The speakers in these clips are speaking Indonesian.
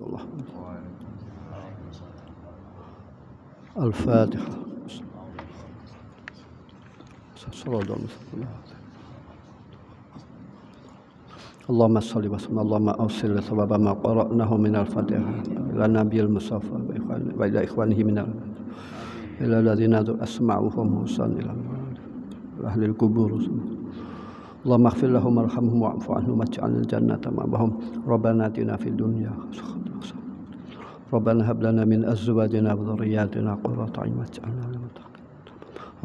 الله الفاتحة صلى الله وسلم اللهم صل وسلم اللهم أوصل لسبب ما قرأناه من الفاتحة إلى نبي المصطفى وإلى إخوانه من إلى الذين أسمعوهم حسن إلى أهل القبور اللهم اغفر لهم وارحمهم واعف عنهم واجعل الجنة معهم ربنا آتنا في الدنيا ربنا هب لنا من أزواجنا وذرياتنا قرة عين واجعلنا للمتقين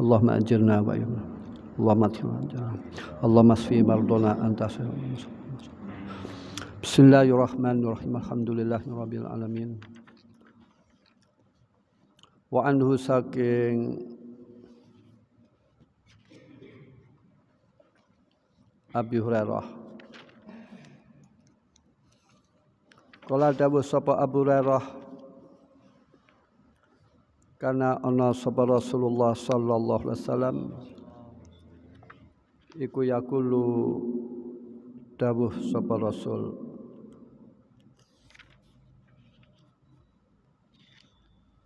اللهم أجرنا وايمنا اللهم اجرنا الجنة اللهم اسفي مرضنا أنت خير بسم الله الرحمن الرحيم الحمد لله رب العالمين وعنه ساكن أبي هريرة قال أبو sapa Abu Hurairah karena ana sabar Rasulullah sallallahu alaihi wasallam iku yakulu dawuh sapa rasul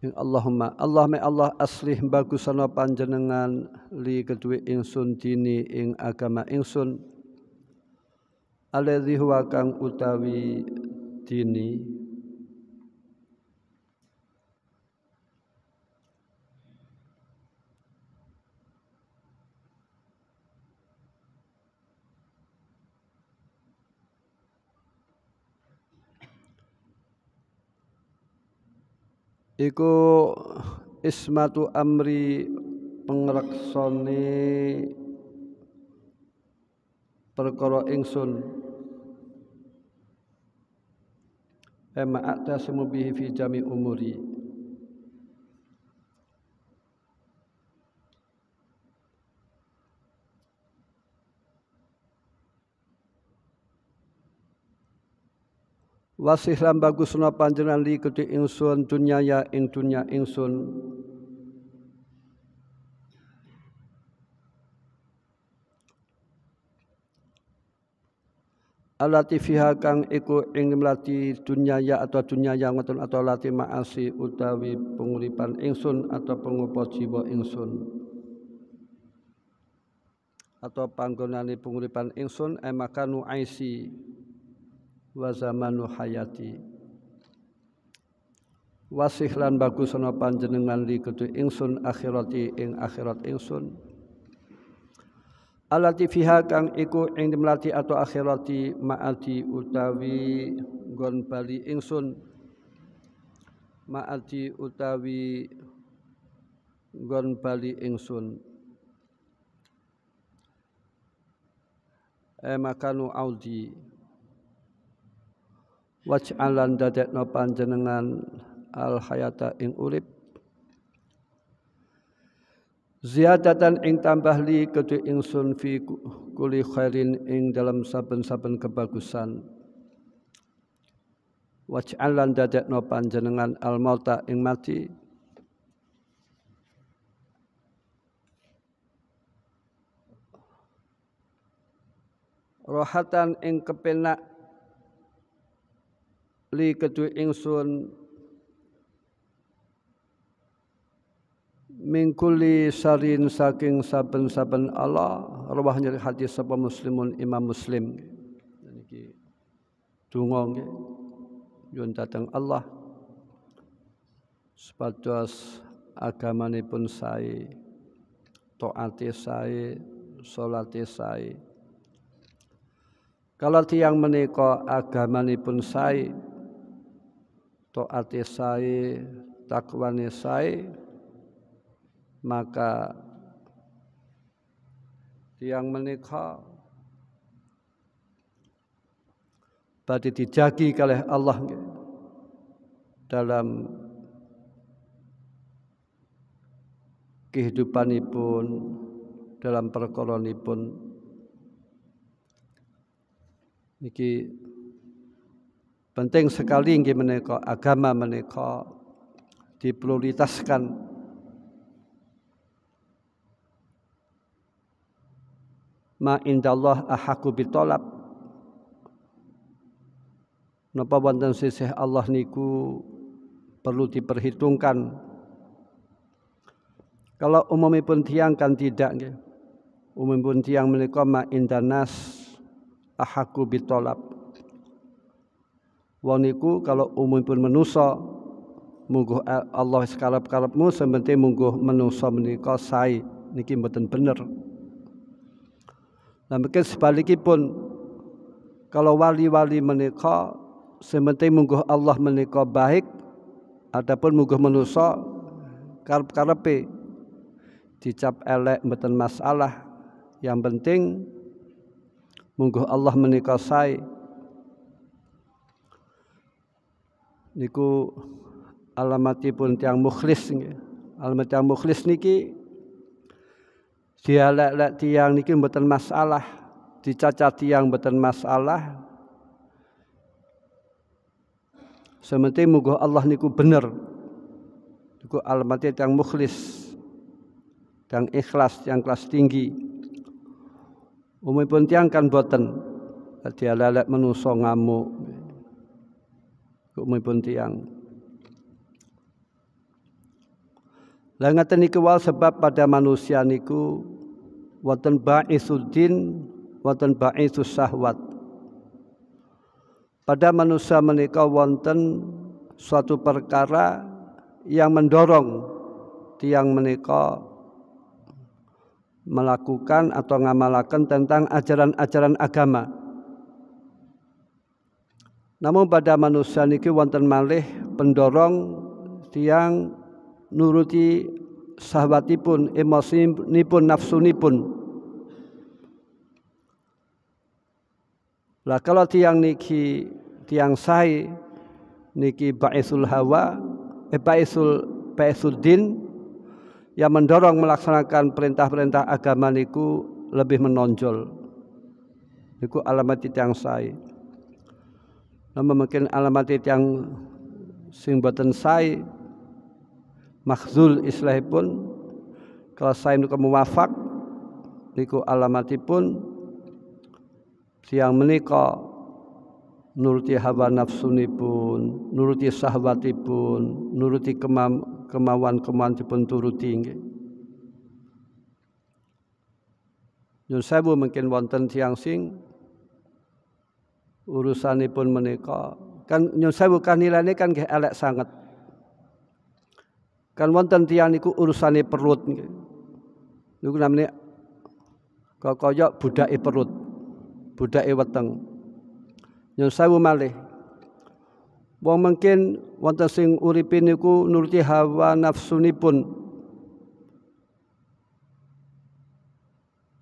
Allahumma Allah me Allah aslih bagusana panjenengan li kedue ingsun dini ing agama ingsun alladzi huwa kang utawi dini iku ismatu amri pengreksane perkara ingsun ema atasimu bihi fi jami umuri wasih lan bagusna panjenengan diikuti ingsun dunya ya ing dunya ingsun alati fiha kang iku ing melati dunya ya atau dunya ya ngoten atau lati maasi utawi penguripan ingsun atau pengupa jiwa ingsun atau panggonane penguripan ingsun emakanu eh, aisi wa zamanu hayati wasihlan bagus ana panjenengan li kudu ingsun akhirati ing akhirat ingsun alati fiha kang iku ing melati atau akhirati maati utawi gon bali ingsun maati utawi gon bali ingsun eh makanu audi waj'alan dadekno panjenengan al hayata ing urip ziyadatan ing tambah li kedhe ingsun fi kuli khairin ing dalam saben-saben kebagusan waj'alan dadekno panjenengan al mauta ing mati rohatan ing kepenak li kedue ingsun mingkuli sarin saking saben-saben Allah rawah nyari hati sapa muslimun imam muslim niki donga nggih yen dateng Allah sepatuas agamanipun sae taati sae salate sae kalau tiang menika agamanipun sae to'ati sa'i takwani sa'i maka yang menikah berarti dijagi oleh Allah dalam kehidupan kehidupanipun dalam perkolonipun niki Penting sekali inggih menikah agama menikah diprioritaskan ma indallah ahaku bitolab napa wonten sisih Allah niku perlu diperhitungkan kalau umumipun tiang kan tidak Umum pun tiang menika ma nas. ahaku bitolab wong niku kalau pun menusa mungguh Allah sekalap-kalapmu sementing mungguh menusa menika sai niki mboten bener. Nah, mungkin sebalikipun kalau wali-wali menika sementing mungguh Allah menika baik adapun mungguh menuso karep-karepe dicap elek mboten masalah yang penting mungguh Allah menika sae niku alamatipun tiang mukhlis nggih. Alamat tiang mukhlis niki dialek-lek tiang niki mboten masalah, dicacat tiang mboten masalah. sementi mugo Allah niku bener. Niku alamat tiang mukhlis. Tiang ikhlas, tiang kelas tinggi. pun tiang kan boten. dia lek menusong ngamuk kumipun tiang. Langat ngaten niku sebab pada manusia niku wonten ba'isuddin waten ba'isus syahwat. Pada manusia menikah wonten suatu perkara yang mendorong tiang menikah melakukan atau ngamalkan tentang ajaran-ajaran agama. Namun pada manusia niki wonten malih pendorong tiang nuruti nipun, nafsu nafsunipun. Lah kalau tiang niki tiang sai niki baisul hawa, eh, baisul baisul din yang mendorong melaksanakan perintah-perintah agama niku lebih menonjol. Niku alamat tiang sai lama mungkin alamat itu yang sing boten makzul makhzul pun kalau sae niku muwafaq niku alamatipun siang menika nuruti hawa nafsu nafsunipun nuruti sahabatipun nuruti kemam kemauan-kemauan dipun turuti nggih. Nyun sewu mungkin wonten tiang sing urusanipun menika kan nyusewu kanilane kan nggih elek sanget kan wonten tiyang niku urusane perut niku namine kok kaya budake perut budake weteng nyusewu malih wong mungkin wonten sing uripin niku nuruti hawa nafsunipun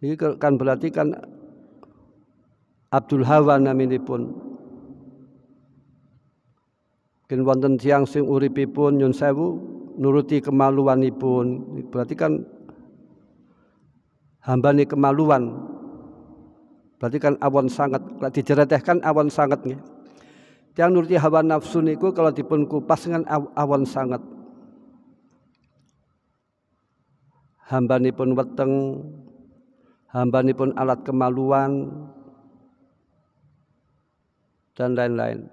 Ini kan berarti kan Abdul Hawa naminipun Mungkin wonten tiang sing uripipun nyun sewu nuruti kemaluanipun berarti kan hamba ni kemaluan berarti kan awan sangat dijeretehkan awan sangat nih. tiang nuruti hawa nafsu niku kalau dipun kupas dengan awan sangat Hamba pun weteng hamba pun alat kemaluan dan lain-lain.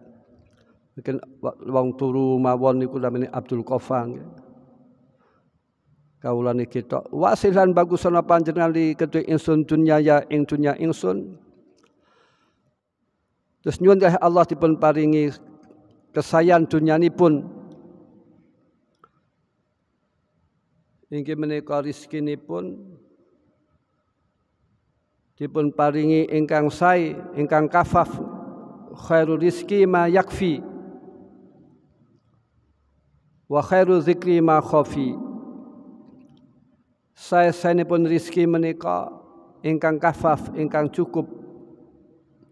Mungkin wong turu mawon niku namine Abdul Kofang Kaulane kita wasilan bagus sana panjenengan li ketua insun dunia ya ing dunia insun. Terus nyuwun Allah dipun paringi kesayan dunyanipun inggih pun di dipun paringi ingkang say ingkang kafaf khairu rizki ma yakfi wa khairu zikri ma khafi saya pun rizki menika ingkang kafaf ingkang cukup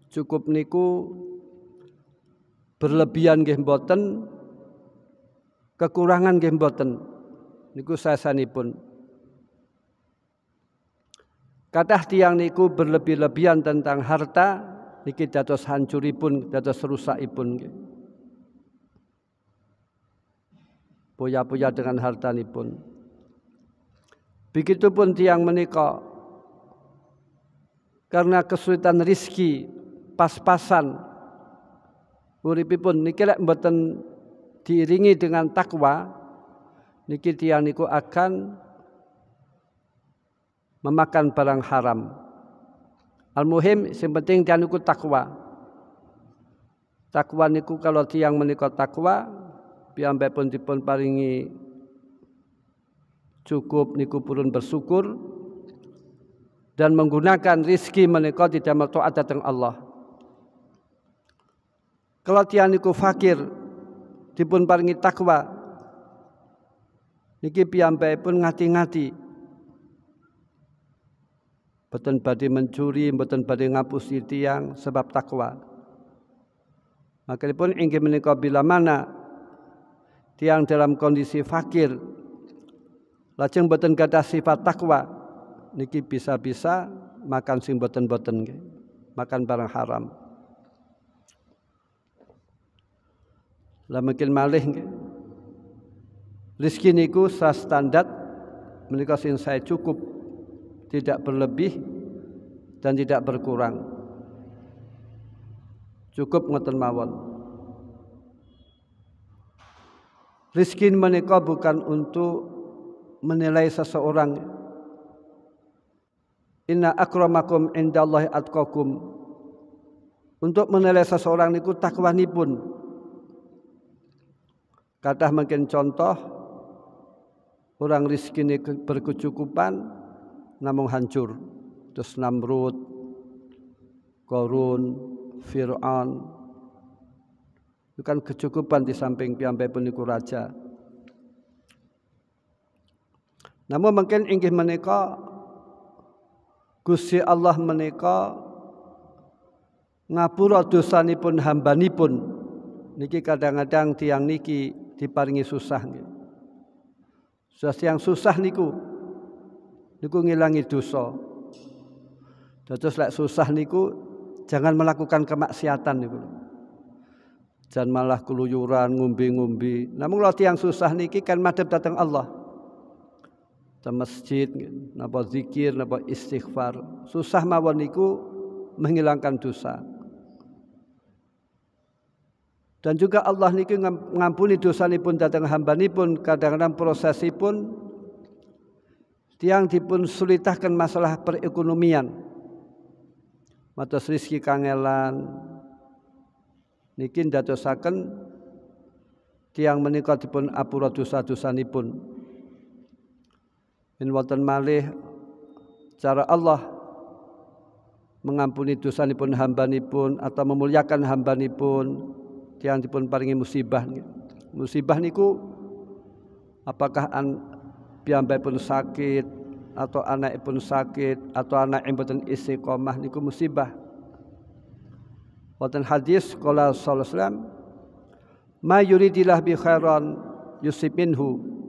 cukup niku berlebihan nggih mboten kekurangan nggih mboten niku sasanipun kata tiang niku berlebih-lebihan tentang harta niki dados hancuripun dados rusakipun nggih. Puya-puya dengan harta begitu pun tiang menikah, karena kesulitan rizki pas-pasan uripipun niki lek mboten diiringi dengan takwa niki tiang niku akan memakan barang haram Al-muhim sing penting tiang niku takwa. Takwa niku kalau tiang menika takwa pun dipun paringi cukup niku purun bersyukur dan menggunakan rizki menika tidak taat datang Allah. Kalau tiang niku fakir dipun paringi takwa niki pun ngati-ngati Betul badi mencuri, boten ngapus ngapusi tiang sebab takwa. pun ingin menikah bila mana tiang dalam kondisi fakir lajeng betul gadah sifat takwa niki bisa-bisa makan sing betul boten makan barang haram. Lah mungkin malih Rizki niku sah standar menikah sing saya cukup tidak berlebih dan tidak berkurang. Cukup ngeten mawon. Rizkin menikah bukan untuk menilai seseorang. Inna akramakum indallahi atqakum. Untuk menilai seseorang niku pun. Kata mungkin contoh orang rizki berkecukupan, namung hancur terus Namrud Korun Fir'aun itu kan kecukupan di samping piambai puniku raja namun mungkin ingin menika Gusti Allah menika ngapura dosanipun nipun, niki kadang-kadang tiang niki diparingi susah nggih. Susah yang susah niku niku ngilangi dosa. Dados lek susah niku jangan melakukan kemaksiatan niku. Jangan malah keluyuran ngumbi-ngumbi. Namun kalau tiang susah niki kan madhab datang Allah. Ke masjid, napa zikir, napa istighfar. Susah mawon niku menghilangkan dosa. Dan juga Allah niki ngampuni dosa pun datang hamba pun kadang-kadang prosesi pun tiang dipun sulitahkan masalah perekonomian matos rizki kangelan niki saken, tiang menikah dipun apura dosa pun, min watan malih cara Allah mengampuni dosa nipun hamba nipun atau memuliakan hamba nipun, tiang dipun paringi musibah musibah niku apakah an, piyambak pun sakit atau anak pun sakit atau anak yang mboten istiqomah niku musibah. Wonten hadis kala sallallahu alaihi ma yuridilah bi khairan yusib minhu.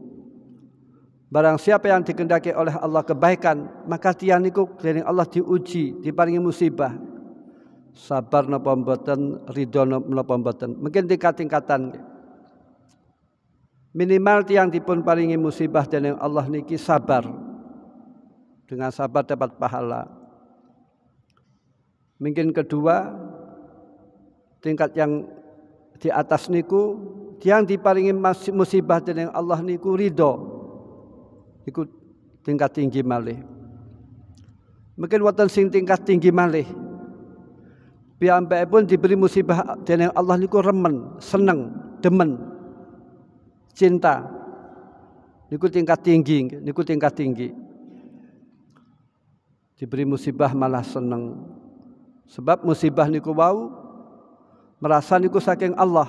Barang siapa yang dikendaki oleh Allah kebaikan, maka dia niku dening Allah diuji, diparingi musibah. Sabar napa mboten, ridho napa mboten. Mungkin tingkat-tingkatan. Minimal tiang dipun paringi musibah dan yang Allah niki sabar. Dengan sabar dapat pahala. Mungkin kedua tingkat yang di atas niku tiang diparingi musibah dan yang Allah niku ridho. ikut tingkat tinggi malih. Mungkin wonten sing tingkat tinggi malih. mbak pun diberi musibah dan yang Allah niku remen, seneng, demen cinta. Niku tingkat tinggi, niku tingkat tinggi. Diberi musibah malah seneng. Sebab musibah niku wau merasa niku saking Allah.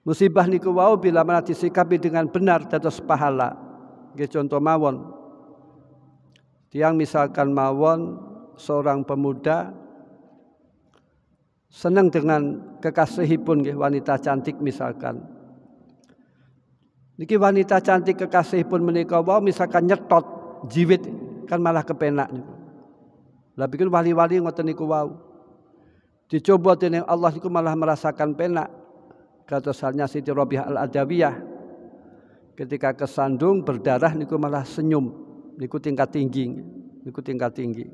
Musibah niku wau bila mana disikapi dengan benar dados pahala. Nggih contoh mawon. Tiang misalkan mawon seorang pemuda senang dengan kekasihipun pun, wanita cantik misalkan Niki wanita cantik kekasih pun menikah wow, misalkan nyetot jiwit kan malah kepenak niku. Lah pikir wali-wali ngoten niku wow. Dicoba dening Allah niku malah merasakan penak. Kata salnya Siti Robiah Al-Adawiyah ketika kesandung berdarah niku malah senyum. Niku tingkat tinggi. Niku tingkat tinggi.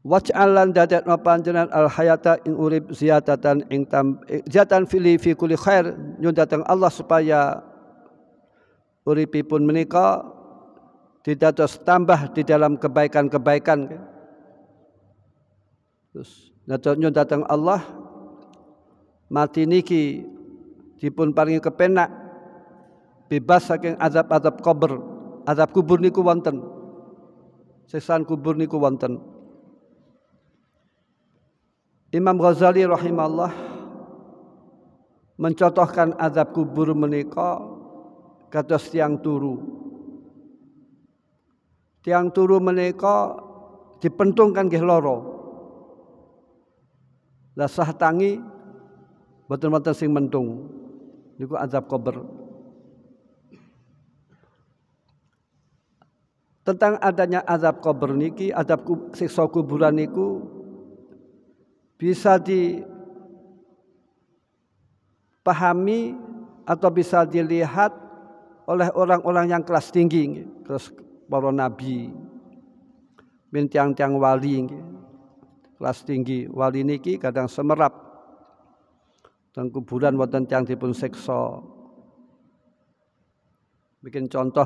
Waj'alan dadat no panjenengan al hayata ing urip ziyadatan ing tam eh, ziyatan fili fi kulli khair nyun datang Allah supaya uripipun menika didados tambah di dalam kebaikan-kebaikan. Terus nyun datang Allah mati niki dipun paringi kepenak bebas saking azab-azab kubur. Azab kubur niku wonten. kuburni kubur niku wonten. Imam Ghazali rahimahullah mencontohkan azab kubur menika kata tiang turu. Tiang turu menika dipentungkan ke loro. Lah tangi boten-boten sing mentung. Niku azab kubur. Tentang adanya azab kubur niki, azab siksa kuburan niku bisa dipahami atau bisa dilihat oleh orang-orang yang kelas tinggi, kelas para nabi, min tiang-tiang wali, kelas tinggi wali niki kadang semerap dan kuburan wonten tiang dipun seksa. Bikin contoh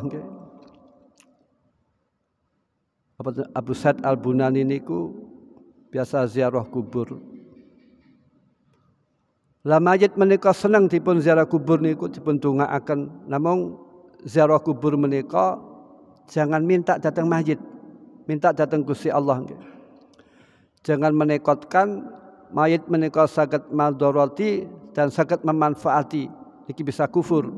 Abu Said Al-Bunani niku biasa ziarah kubur. Lah mayit menika seneng dipun ziarah kubur niku dipun dongaaken. Namun ziarah kubur menika jangan minta datang masjid, minta datang Gusti Allah Jangan menekotkan mayit menika saged madoroti dan sakit memanfaati. Iki bisa kufur.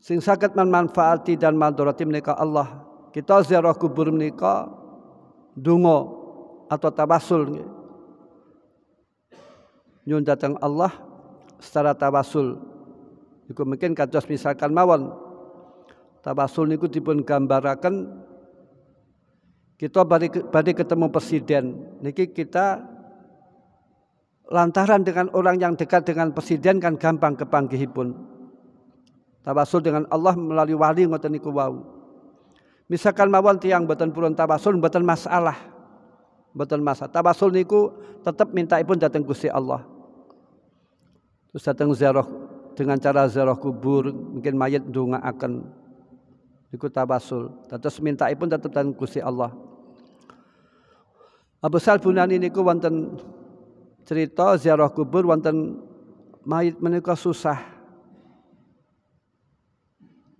Sing sakit memanfaati dan madoroti menika Allah. Kita ziarah kubur menika dungo atau tabasul nyun datang Allah secara tabasul iku mungkin kados misalkan mawon tabasul niku dipun gambaraken kita bari ketemu presiden niki kita lantaran dengan orang yang dekat dengan presiden kan gampang kepanggihipun tabasul dengan Allah melalui wali ngoten niku wau misalkan mawon tiang boten purun tabasul boten masalah Betul masa. Tabasul niku tetap minta pun datang Gusti Allah. Terus datang ziarah dengan cara ziarah kubur, mungkin mayat dunga akan niku tabasul. Terus minta pun tetap datang Gusti Allah. Abu Sal ini niku wonten cerita ziarah kubur wonten mayat menika susah.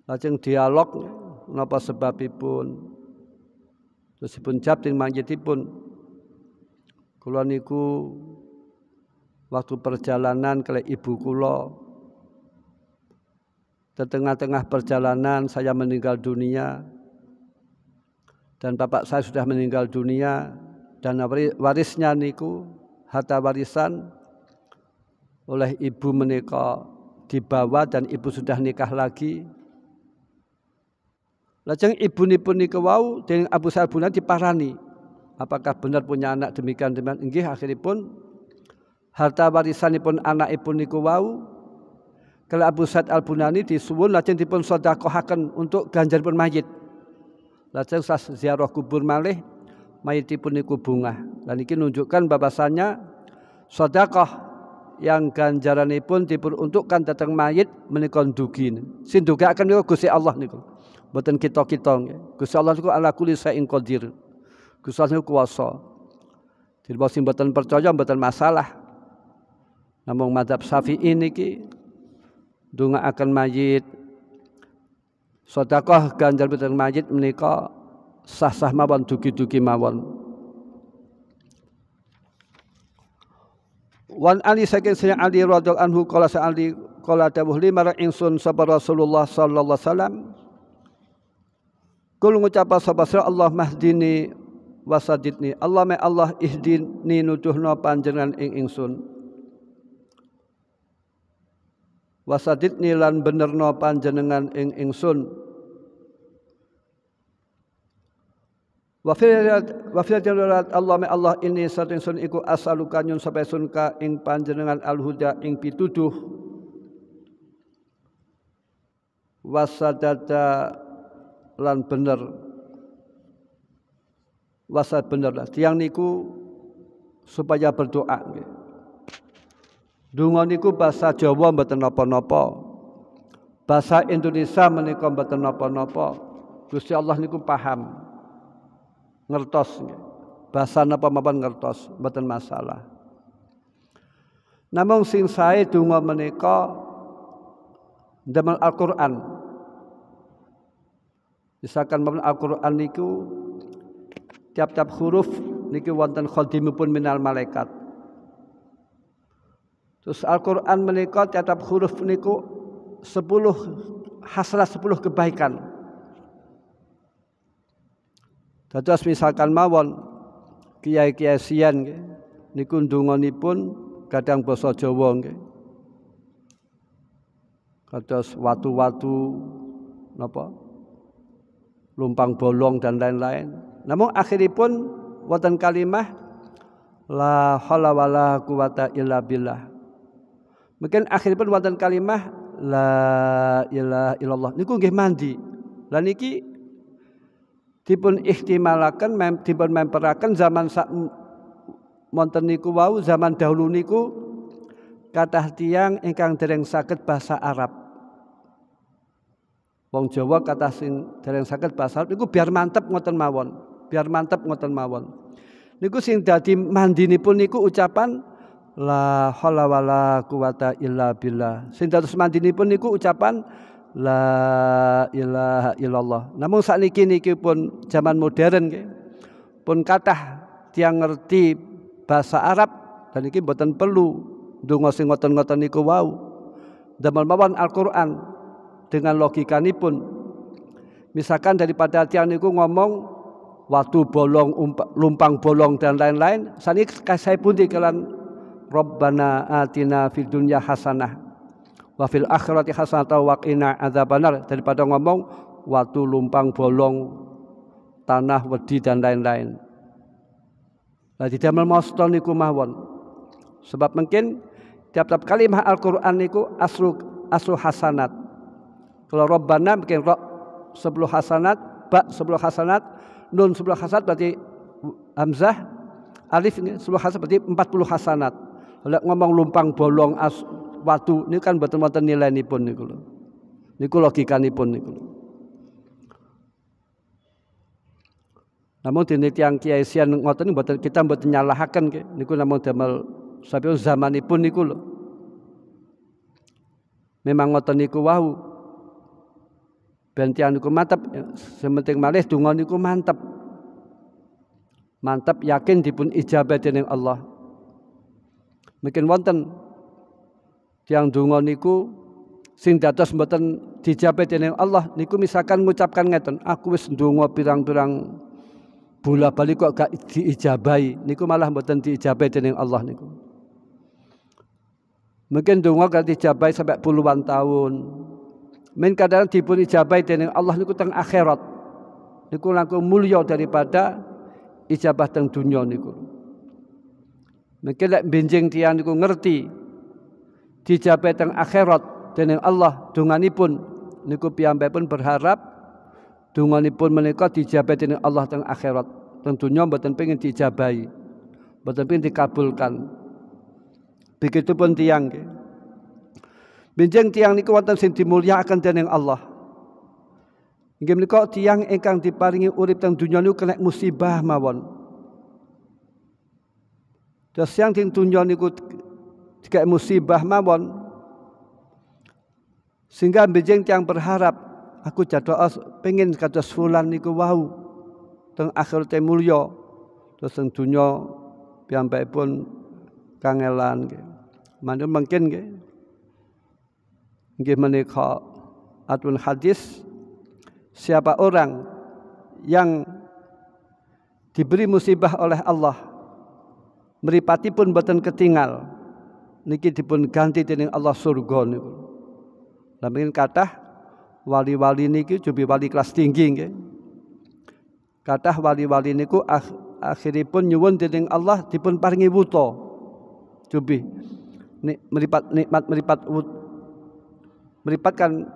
Lajeng dialog napa sebabipun Terus pun jab teng manjitipun Kulo niku waktu perjalanan kali ibu kulo, di tengah-tengah perjalanan saya meninggal dunia dan bapak saya sudah meninggal dunia dan warisnya niku harta warisan oleh ibu menikah dibawa dan ibu sudah nikah lagi Lajeng ibu nipun nikawau wau dening Abu nanti diparani apakah benar punya anak demikian demikian inggih akhiripun harta warisanipun anakipun niku wau kalau Abu Sa'id Al-Bunani disuwun lajeng dipun sedekahken untuk ganjar pun mayit lajen sah ziarah kubur malih mayitipun niku bunga dan ini menunjukkan bahwasanya sedekah yang ganjaranipun diperuntukkan datang mayit dugin sin duga akan niku Gusti Allah niku mboten kita-kita Gusti Allah niku ala kulli shay'in qadir Gusti Allah tidak Jadi sing mboten percaya mboten masalah. Namun madhab Syafi'i niki dunga akan mayit sedekah ganjar pinten mayit menika sah-sah mawon dugi-dugi mawon. Wan Ali saking Sayyidina Ali radhiyallahu anhu qala sa Ali qala dawuh limar insun sabar Rasulullah sallallahu alaihi wasallam Kul ngucap sapa Allah mahdini wasajidni Allah me Allah ihdini nuduhno panjenengan ing ingsun wasajidni lan benerno panjenengan ing ingsun wa fil Allah me Allah ini satu ingsun iku asaluka nyun sampai sunka ing panjenengan alhuda ing pituduh wasadada lan bener wasat bener lah. Tiang niku supaya berdoa. Dungo niku bahasa Jawa mboten nopo-nopo. Bahasa Indonesia menika mboten nopo-nopo. Gusti Allah niku paham. Ngertos nggih. Bahasa napa mapan ngertos, mboten masalah. Namun sing saya dungo menika damel Al-Qur'an. Misalkan mawon Al-Qur'an niku tiap-tiap huruf niki wonten khodimipun minal malaikat. Terus Al-Qur'an menika tiap-tiap huruf niku 10 hasrat 10 kebaikan. Dados misalkan mawon kiai-kiai sian nggih niku ndungonipun kadang basa Jawa nggih. Kados watu-watu napa? Lumpang bolong dan lain-lain. Namun akhiripun wonten kalimah la haula wala quwata illa billah. Mungkin akhiripun wonten kalimah la ilaha illallah. Niku nggih mandi. Lah niki dipun ihtimalaken mem, dipun memperaken zaman sak wonten niku wau zaman dahulu niku kata tiang ingkang dereng sakit bahasa Arab. Wong Jawa kata sing dereng sakit bahasa Arab niku biar mantep ngoten mawon biar mantep ngoten mawon. Niku sing dadi mandinipun niku ucapan la haula wala quwata illa billah. Sing dados mandinipun niku ucapan la ilaha illallah. Namun sakniki niki pun zaman modern ke. pun kathah tiang ngerti bahasa Arab dan iki mboten perlu ndonga sing ngoten-ngoten niku wau. Dalam mawon Al-Qur'an dengan pun, Misalkan daripada tiang niku ngomong watu bolong, lumpang bolong dan lain-lain. Sani saya pun dikelan Rabbana atina fid dunya hasanah wa fil akhirati hasanah wa qina adzabannar daripada ngomong watu lumpang bolong tanah wedi dan lain-lain. lah tidak melmoston niku mawon. Sebab mungkin tiap-tiap kalimat Al-Qur'an niku aslu aslu hasanat. Kalau Rabbana mungkin ro sebelum hasanat, ba sebelum hasanat, nun sebelah hasad berarti hamzah alif ini sebelah hasad berarti empat puluh hasanat oleh ngomong lumpang bolong as watu ini kan betul betul nilai ini pun niku niku logika ini pun niku namun dene tiang kiai sian ini mboten kita mboten ke, niku namun damel sampai pun niku memang ngotot niku wau bentian niku mantep sementing malih donga niku mantap, mantap yakin dipun ijabah dening Allah mungkin wonten yang donga niku sing dados mboten dijabah dening Allah niku misalkan mengucapkan ngeten aku wis dungo pirang-pirang bola balik kok gak diijabahi niku malah mboten diijabahi dening Allah niku mungkin donga gak dijabai sampai puluhan tahun min kadang dipun ijabai dening Allah niku teng akhirat niku langkung mulya daripada ijabah teng dunia niku Mengke lek benjing tiang niku ngerti dijabai teng akhirat dening Allah dunganipun niku piyambai pun berharap dunganipun menika dijabai dening Allah teng akhirat tentunya mboten pengin dijabai mboten pengin dikabulkan begitu pun tiang nggih Benjeng tiang niku wonten sing dimulyakaken dening Allah. Nggih menika tiang ingkang diparingi urip teng dunia niku kena musibah mawon. Jadi yang teng dunia niku kena musibah mawon. Sehingga benjeng tiang berharap aku jadwal pengen kata fulan niku wau teng akhir mulya terus teng piampai pun kangelan nggih. Mungkin nggih menika atun hadis siapa orang yang diberi musibah oleh Allah meripati pun boten ketinggal niki dipun ganti dening Allah surga niku lamun kathah wali-wali niki jubi wali kelas tinggi nggih kathah wali-wali niku akhiripun nyuwun dening Allah dipun paringi wuto jubi nikmat nikmat meripat meripatkan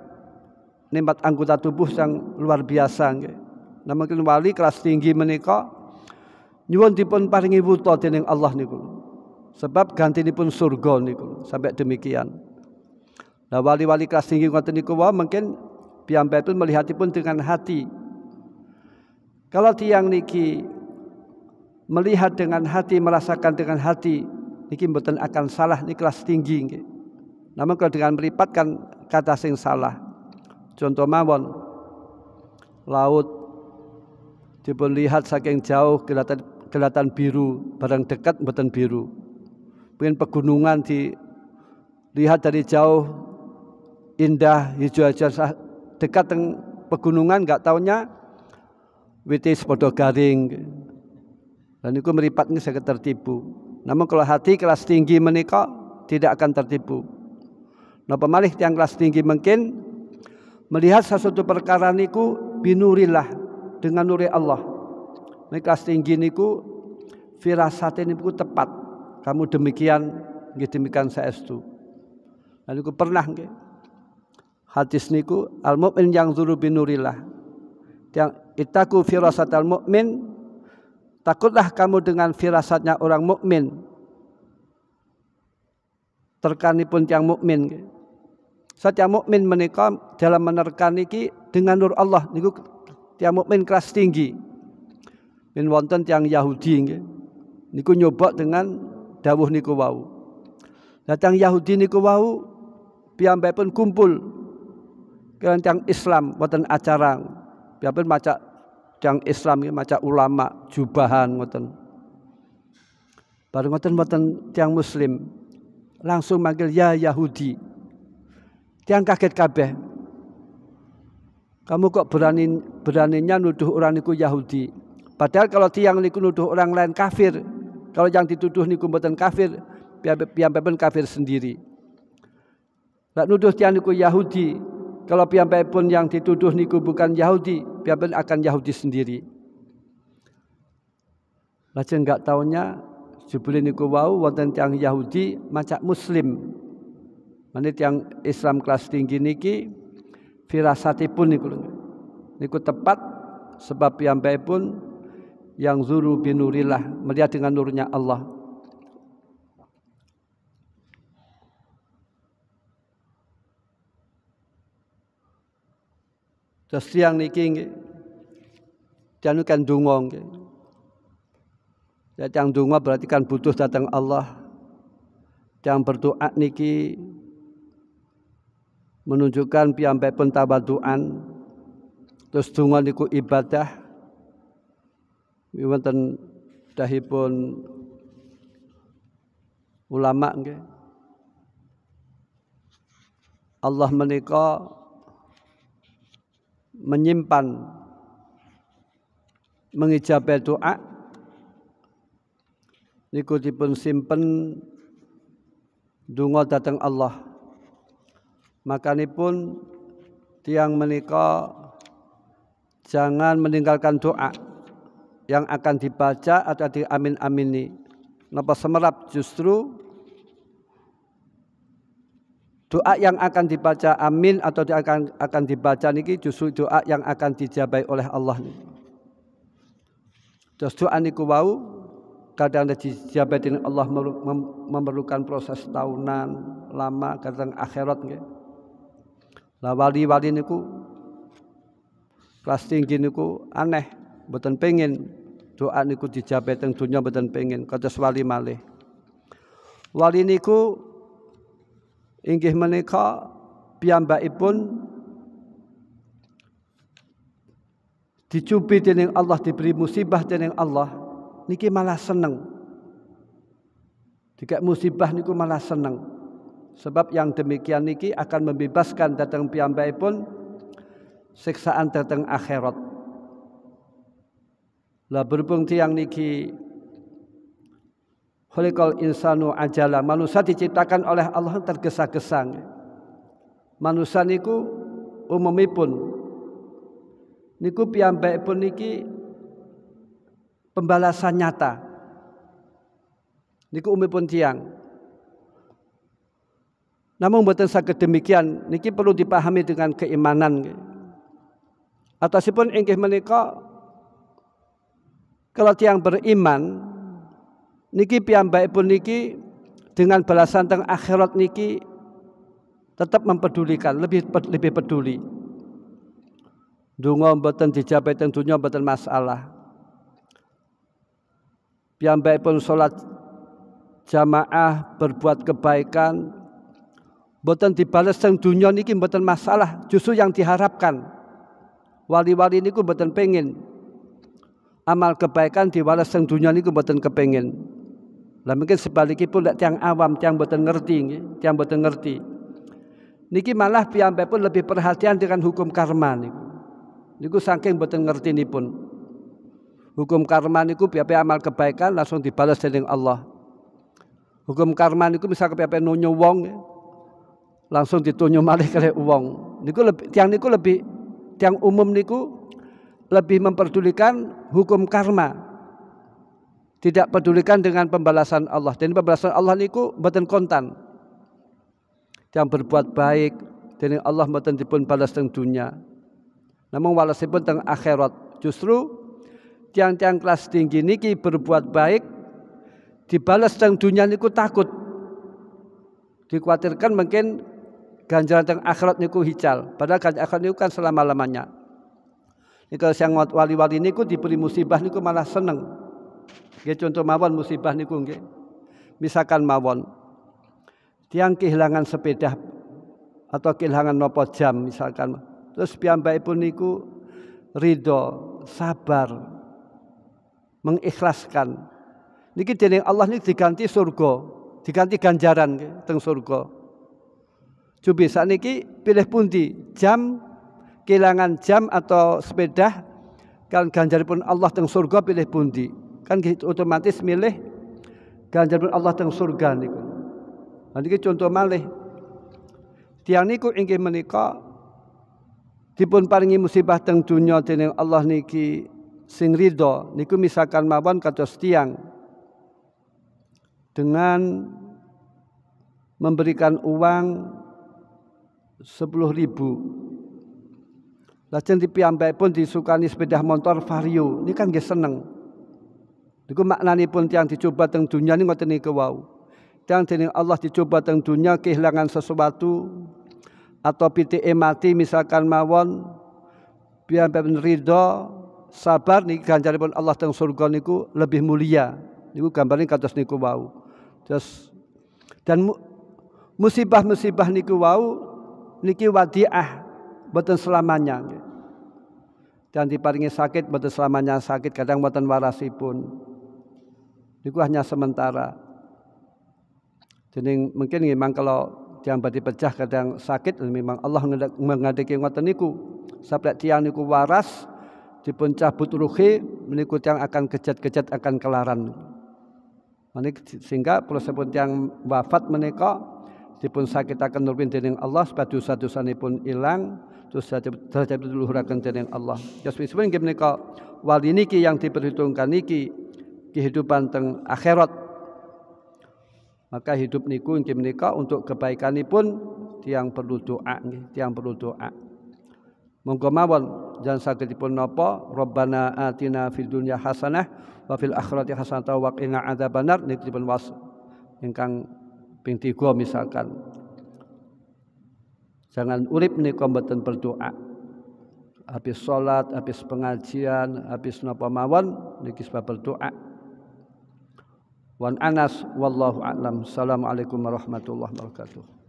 nikmat anggota tubuh yang luar biasa nggih. mungkin wali kelas tinggi menika nyuwun dipun paringi wuta dening Allah niku. Sebab gantinipun surga niku sampai demikian. Nah wali-wali kelas tinggi ngoten niku wae mungkin piyambakipun melihatipun dengan hati. Kalau tiang niki melihat dengan hati, merasakan dengan hati, niki mboten akan salah niki kelas tinggi Namun kalau dengan meripatkan kata sing salah contoh mawon laut dipun lihat saking jauh kelihatan kelihatan biru barang dekat mboten biru pengen pegunungan di lihat dari jauh indah hijau-hijau dekat teng pegunungan nggak taunya witis podo garing dan itu meripatnya saya tertipu namun kalau hati kelas tinggi menikah tidak akan tertipu Nah pemalih tiang kelas tinggi mungkin melihat sesuatu perkara niku binurilah dengan nuri Allah. Nek kelas tinggi niku firasat ini niku tepat. Kamu demikian, gitu demikian saya itu. Nah niku pernah gitu Hadis niku al mukmin yang zuru binurilah. Tiang itaku firasat al mukmin takutlah kamu dengan firasatnya orang mukmin Terkani pun tiang mukmin Satya mukmin menika dalam menerkan niki dengan nur Allah niku tiang mukmin kelas tinggi. Min wonten tiang Yahudi nggih. Niku nyoba dengan dawuh niku wau. datang Yahudi niku wau pun kumpul kalian tiang Islam wonten acara. pun maca tiang Islam nggih maca ulama jubahan ngoten. Baru ngoten wonten tiang muslim langsung manggil ya Yahudi. Tiang kaget kabeh. Kamu kok berani beraninya nuduh orang niku Yahudi. Padahal kalau tiang niku nuduh orang lain kafir, kalau yang dituduh niku mboten kafir, piyambakipun kafir sendiri. Lak nuduh tiang niku Yahudi, kalau piyambakipun yang dituduh niku bukan Yahudi, piyambakipun akan Yahudi sendiri. Lajeng enggak taunya Jibril niku wau wonten tiang Yahudi macak muslim. Menit yang Islam kelas tinggi niki firasatipun niku. Niku tepat sebab baik pun yang zuru binurilah melihat dengan nurnya Allah. Terus siang niki dianukan dungong. Ya, yang dungo berarti kan butuh datang Allah. Yang berdoa niki menunjukkan piyambak pun tabaduan terus donga niku ibadah wonten dahipun ulama nggih Allah menika menyimpan mengijabah doa niku dipun simpen dungo datang Allah makanipun tiang menikah jangan meninggalkan doa yang akan dibaca atau di amin amini napa semerap justru doa yang akan dibaca amin atau di akan akan dibaca niki justru doa yang akan dijabai oleh Allah niki. Terus doa niku wau kadang dijabai Allah memerlukan proses tahunan lama kadang akhirat lah wali-wali niku kelas tinggi niku aneh boten pengin doa niku dijabat teng dunya boten pengin kados wali malih wali niku inggih menika piyambakipun dicubi dening Allah diberi musibah dening Allah niki malah seneng dikek musibah niku malah seneng Sebab yang demikian niki akan membebaskan datang piambai pun siksaan datang akhirat. Lah berhubung tiang niki Khuliqal insanu ajala. Manusia diciptakan oleh Allah tergesa-gesa. Manusia niku umumipun niku piambai pun niki pembalasan nyata. Niku umumipun tiang. Namun buatan sakit demikian, niki perlu dipahami dengan keimanan. Atasipun ingkih menikah kalau tiang beriman, niki piambai pun niki dengan balasan tentang akhirat niki tetap mempedulikan, lebih lebih peduli. Dungo mboten dijabai tentunya dunya mboten masalah. piambai pun solat. jamaah berbuat kebaikan Bukan dibalas teng dunia niki bukan masalah, justru yang diharapkan. Wali-wali niku bukan pengen amal kebaikan dibalas teng dunia niku bukan kepengin. Lah mungkin sebaliknya pun lek tiang awam tiang bukan ngerti tiang bukan ngerti. Niki malah pun lebih perhatian dengan hukum karma niku. Niku saking mboten ngerti ini pun Hukum karma niku piye amal kebaikan langsung dibalas dening Allah. Hukum karma niku misal kepiye nonyo wong langsung ditunjuk malih kali uang. Niku lebih, tiang niku lebih tiang umum niku lebih memperdulikan hukum karma. Tidak pedulikan dengan pembalasan Allah. Dan pembalasan Allah niku mboten kontan. Tiang berbuat baik dan Allah mboten dipun balas teng dunia. Namun walasipun teng akhirat. Justru tiang-tiang kelas tinggi niki berbuat baik dibalas teng dunia niku takut dikhawatirkan mungkin ganjaran teng akhirat niku hical. Padahal ganjaran akhirat niku kan selama-lamanya. Niku sing wali-wali niku diberi musibah niku malah seneng. Nggih contoh mawon musibah niku nggih. Misalkan mawon tiang kehilangan sepeda atau kehilangan nopo jam misalkan. Terus piyambake pun niku ridho, sabar, mengikhlaskan. Niki dening Allah niki diganti surga, diganti ganjaran teng surga. Jubi niki pilih pundi jam kehilangan jam atau sepeda kan ganjar pun Allah teng surga pilih pundi kan gitu, otomatis milih ganjar pun Allah teng surga niku nanti contoh malih tiang niku ingin menikah dipun paringi musibah teng dunia dening Allah niki sing rido niku misalkan mabon kados tiang dengan memberikan uang sepuluh ribu. Lajen di piyambak pun disukani sepeda motor vario. Ini kan gak seneng. Digo maknani pun tiang dicoba teng dunia ini ngoten niku wau. Tiang dening Allah dicoba teng dunia kehilangan sesuatu atau PTE mati misalkan mawon piyambak ridho sabar nih ganjar pun Allah teng surga niku lebih mulia. Niku gambarnya kados niku wau. Terus dan musibah-musibah niku wau niki wadiah boten selamanya dan diparingi sakit boten selamanya sakit kadang boten warasipun niku hanya sementara jadi mungkin memang kalau tiang badi pecah kadang sakit memang Allah mengadeki ngoten niku sampai tiang niku waras dipun cabut ruhi meniku tiang akan kejat-kejat akan kelaran menik sehingga pulau sebut yang wafat menikah dipun akan nur dening Allah sepadosa dosanipun ilang derajat luhuraken dening Allah sebenarnya ini menika wali niki yang diperhitungkan niki kehidupan teng akhirat maka hidup niku ini menika untuk kebaikan pun tiang perlu doa nggih tiang perlu doa monggo mawon jan pun napa robbana atina fid dunya hasanah wa fil akhirati hasanah wa qina adzabannar niki dipun was ingkang ping tiga misalkan jangan urip nih kompeten berdoa habis sholat, habis pengajian habis napa mawon niki sebab berdoa wan anas wallahu a'lam assalamualaikum warahmatullahi wabarakatuh